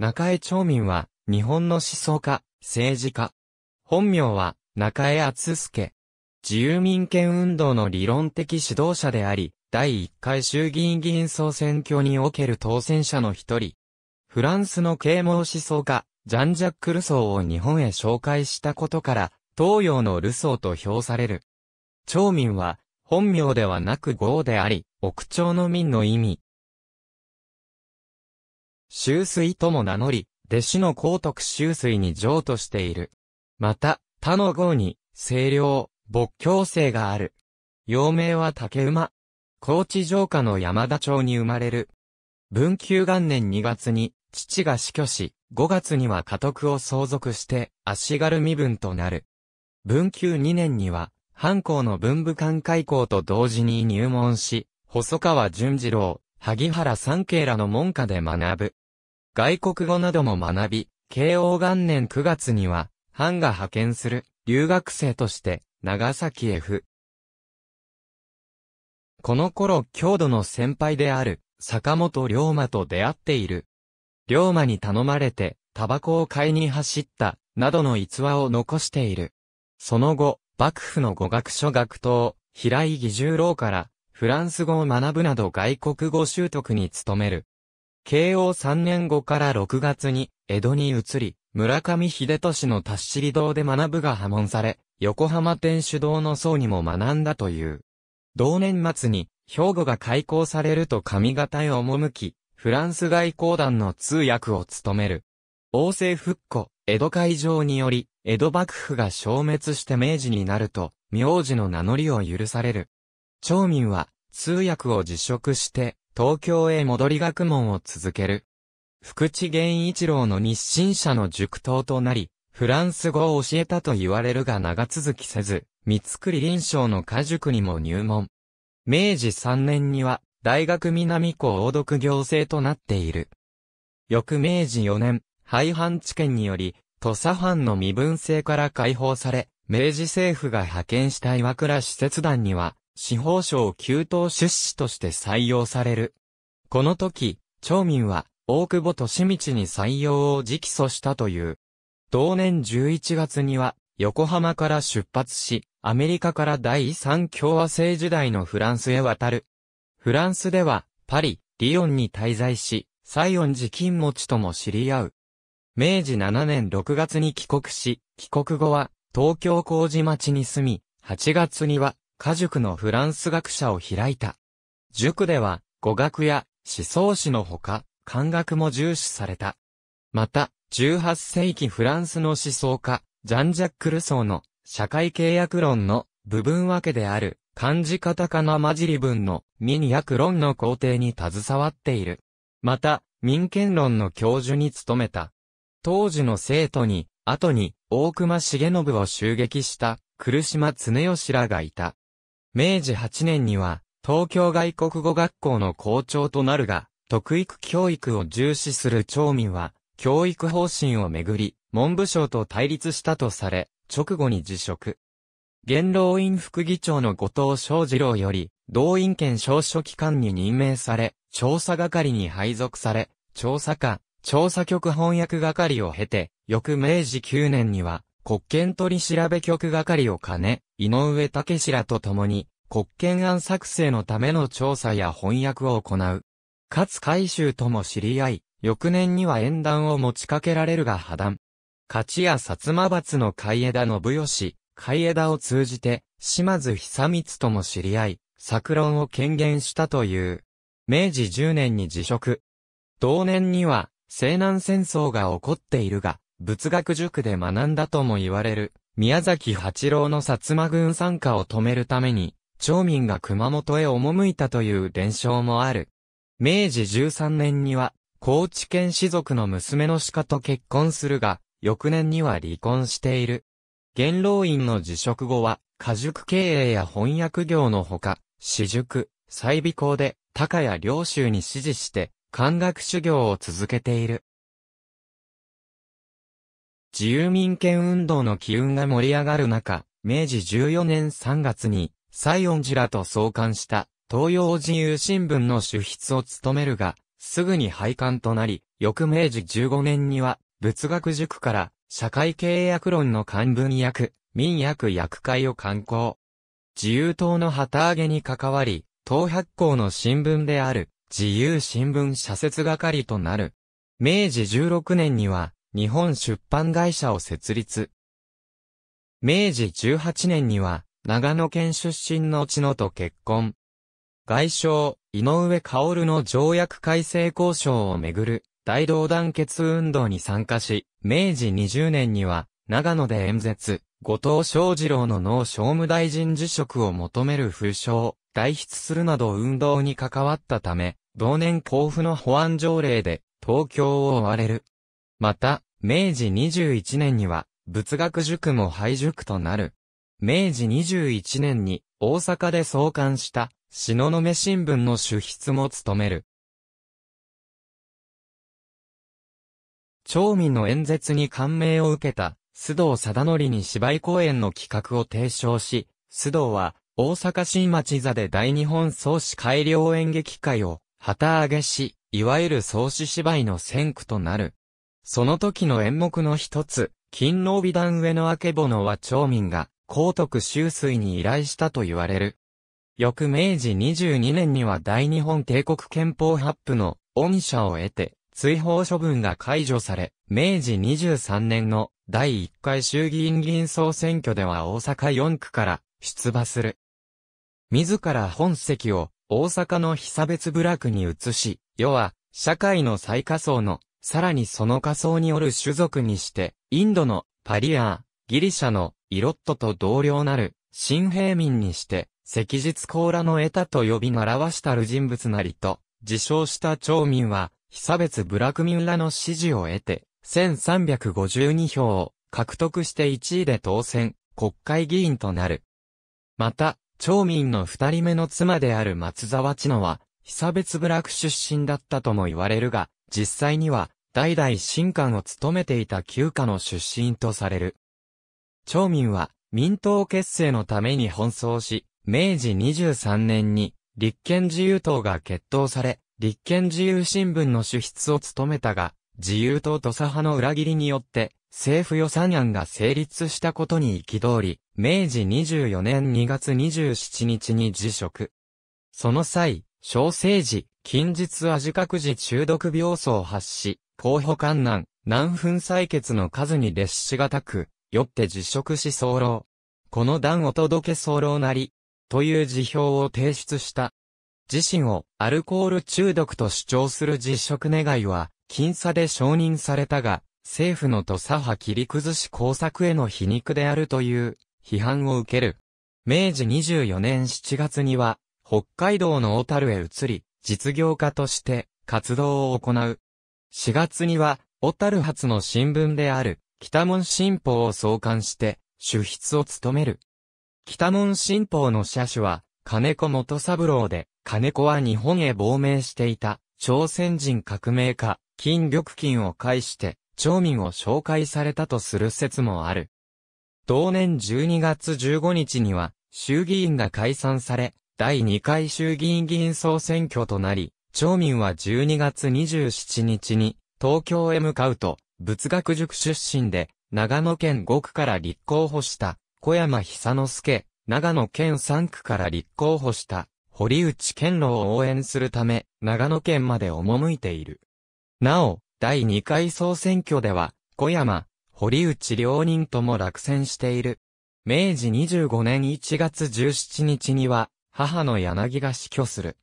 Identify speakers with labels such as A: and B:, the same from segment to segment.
A: 中江町民は、日本の思想家、政治家。本名は、中江厚介。自由民権運動の理論的指導者であり、第1回衆議院議員総選挙における当選者の一人。フランスの啓蒙思想家、ジャンジャック・ルソーを日本へ紹介したことから、東洋のルソーと評される。町民は、本名ではなく豪であり、奥町の民の意味、周水とも名乗り、弟子の光徳周水に譲渡している。また、他の号に、清涼、仏教生がある。幼名は竹馬。高知城下の山田町に生まれる。文久元年2月に、父が死去し、5月には家督を相続して、足軽身分となる。文久2年には、藩校の文武官開校と同時に入門し、細川淳次郎、萩原三慶らの門下で学ぶ。外国語なども学び、慶応元年9月には、藩が派遣する留学生として長崎へ赴。この頃、郷土の先輩である坂本龍馬と出会っている。龍馬に頼まれて、タバコを買いに走った、などの逸話を残している。その後、幕府の語学書学等、平井義十郎から、フランス語を学ぶなど外国語習得に努める。慶応3年後から6月に、江戸に移り、村上秀俊の達尻堂で学部が破門され、横浜天主堂の僧にも学んだという。同年末に、兵庫が開校されると上方へ赴き、フランス外交団の通訳を務める。王政復古、江戸会場により、江戸幕府が消滅して明治になると、名字の名乗りを許される。町民は、通訳を辞職して、東京へ戻り学問を続ける。福地源一郎の日清社の塾頭となり、フランス語を教えたと言われるが長続きせず、三つ栗臨床の家塾にも入門。明治3年には、大学南校王読行政となっている。翌明治4年、廃藩置県により、土佐藩の身分制から解放され、明治政府が派遣した岩倉使節団には、司法省給湯出資として採用される。この時、町民は、大久保利道に採用を直訴したという。同年11月には、横浜から出発し、アメリカから第三共和制時代のフランスへ渡る。フランスでは、パリ、リヨンに滞在し、西園寺金持ちとも知り合う。明治7年6月に帰国し、帰国後は、東京麹町に住み、8月には、家塾のフランス学者を開いた。塾では語学や思想史のほか、漢学も重視された。また、18世紀フランスの思想家、ジャンジャック・ルソーの社会契約論の部分分けである漢字カタカナ混じり文のミニ役論の工程に携わっている。また、民権論の教授に務めた。当時の生徒に、後に大隈重信を襲撃した、来島常吉らがいた。明治8年には、東京外国語学校の校長となるが、特育教育を重視する町民は、教育方針をめぐり、文部省と対立したとされ、直後に辞職。元老院副議長の後藤翔二郎より、同院権少書機関に任命され、調査係に配属され、調査官、調査局翻訳係を経て、翌明治9年には、国権取調べ局係を兼ね、井上武志らと共に、国権案作成のための調査や翻訳を行う。勝海舟とも知り合い、翌年には縁談を持ちかけられるが破談。勝や薩摩閥の海江田信義、海江田を通じて、島津久光とも知り合い、作論を権限したという。明治10年に辞職。同年には、西南戦争が起こっているが、仏学塾で学んだとも言われる、宮崎八郎の薩摩軍参加を止めるために、町民が熊本へ赴いたという伝承もある。明治13年には、高知県士族の娘の鹿と結婚するが、翌年には離婚している。元老院の辞職後は、家塾経営や翻訳業のほか、私塾、済美校で、高谷領州に指示して、漢学修行を続けている。自由民権運動の機運が盛り上がる中、明治14年3月に、西園寺らと創刊した東洋自由新聞の主筆を務めるが、すぐに廃刊となり、翌明治15年には、仏学塾から社会契約論の漢文訳、民訳役会を刊行。自由党の旗揚げに関わり、党百行の新聞である、自由新聞社説係となる。明治16年には、日本出版会社を設立。明治18年には、長野県出身の千野と結婚。外相、井上薫の条約改正交渉をめぐる大同団結運動に参加し、明治20年には、長野で演説、後藤昌二郎の脳商務大臣辞職を求める風章、を代筆するなど運動に関わったため、同年交付の保安条例で東京を追われる。また、明治21年には、仏学塾も廃塾となる。明治21年に、大阪で創刊した、の目新聞の主筆も務める。町民の演説に感銘を受けた、須藤貞則に芝居公演の企画を提唱し、須藤は、大阪新町座で大日本創始改良演劇会を、旗揚げし、いわゆる創始芝居の先駆となる。その時の演目の一つ、金の美談上の明けぼのは町民が、高徳修水に依頼したと言われる。翌明治22年には大日本帝国憲法発布の恩赦を得て、追放処分が解除され、明治23年の第1回衆議院議員総選挙では大阪4区から出馬する。自ら本籍を大阪の被差別部落に移し、世は社会の最下層のさらにその仮想による種族にして、インドのパリアー、ギリシャのイロットと同僚なる新平民にして、赤日甲羅の得たと呼び習したる人物なりと、自称した町民は、被差別ブラクミンらの支持を得て、1352票を獲得して1位で当選、国会議員となる。また、町民の二人目の妻である松沢千乃は、被差別部落出身だったとも言われるが、実際には、代々神官を務めていた旧家の出身とされる。町民は、民党結成のために奔走し、明治23年に、立憲自由党が決闘され、立憲自由新聞の主筆を務めたが、自由党と左派の裏切りによって、政府予算案が成立したことに憤り、明治24年2月27日に辞職。その際、小政治、近日味覚時中毒病巣発し、候補観難、南粉採血の数に列しがたく、よって辞職し候。この段お届け候なり、という辞表を提出した。自身をアルコール中毒と主張する辞職願いは、僅差で承認されたが、政府のと左派切り崩し工作への皮肉であるという批判を受ける。明治24年7月には、北海道の小樽へ移り、実業家として活動を行う。4月には、小樽発の新聞である、北門新報を創刊して、主筆を務める。北門新報の社主は、金子元三郎で、金子は日本へ亡命していた、朝鮮人革命家、金玉金を介して、町民を紹介されたとする説もある。同年12月15日には、衆議院が解散され、第2回衆議院議員総選挙となり、町民は12月27日に東京へ向かうと、仏学塾出身で長野県5区から立候補した小山久之助、長野県3区から立候補した堀内健郎を応援するため長野県まで赴いている。なお、第2回総選挙では小山、堀内両人とも落選している。明治25年1月17日には母の柳が死去する。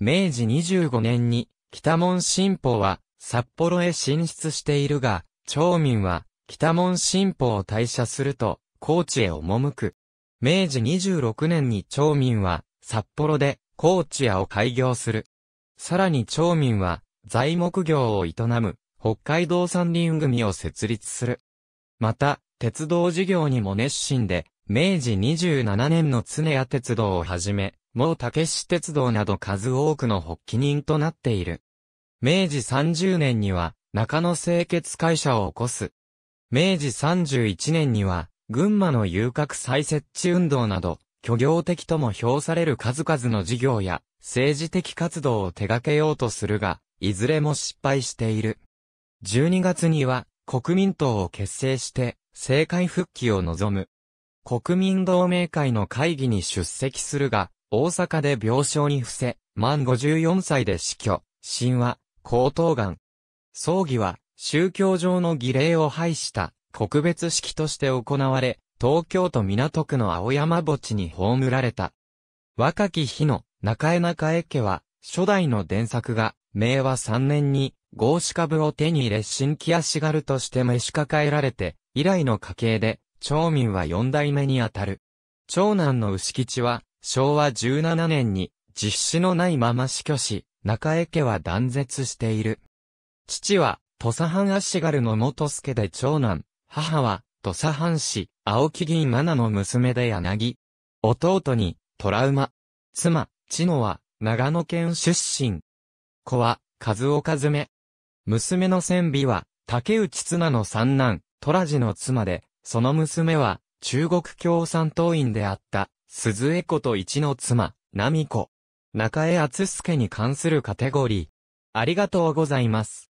A: 明治25年に、北門新報は、札幌へ進出しているが、町民は、北門新報を退社すると、高知へ赴く。明治26年に町民は、札幌で、高知屋を開業する。さらに町民は、材木業を営む、北海道山林組を設立する。また、鉄道事業にも熱心で、明治27年の常屋鉄道をはじめ、もう竹市鉄道など数多くの発起人となっている。明治30年には、中野製鉄会社を起こす。明治31年には、群馬の遊郭再設置運動など、虚業的とも評される数々の事業や、政治的活動を手掛けようとするが、いずれも失敗している。12月には、国民党を結成して、政界復帰を望む。国民同盟会の会議に出席するが、大阪で病床に伏せ、満54歳で死去、神話、高頭癌。葬儀は、宗教上の儀礼を排した、告別式として行われ、東京都港区の青山墓地に葬られた。若き日の中江中江家は、初代の伝作が、明和3年に、合祀株を手に入れ新木足軽として召し抱えられて、以来の家系で、町民は4代目にあたる。長男の牛吉は、昭和17年に、実施のないまま死去し、中江家は断絶している。父は、土佐藩足軽の元助で長男、母は、土佐藩士、青木銀七の娘で柳。弟に、トラウマ。妻、千野は、長野県出身。子は、数岡詰娘の千美は、竹内綱の三男、虎寺の妻で、その娘は、中国共産党員であった、鈴江子と一の妻、奈美子。中江厚介に関するカテゴリー。ありがとうございます。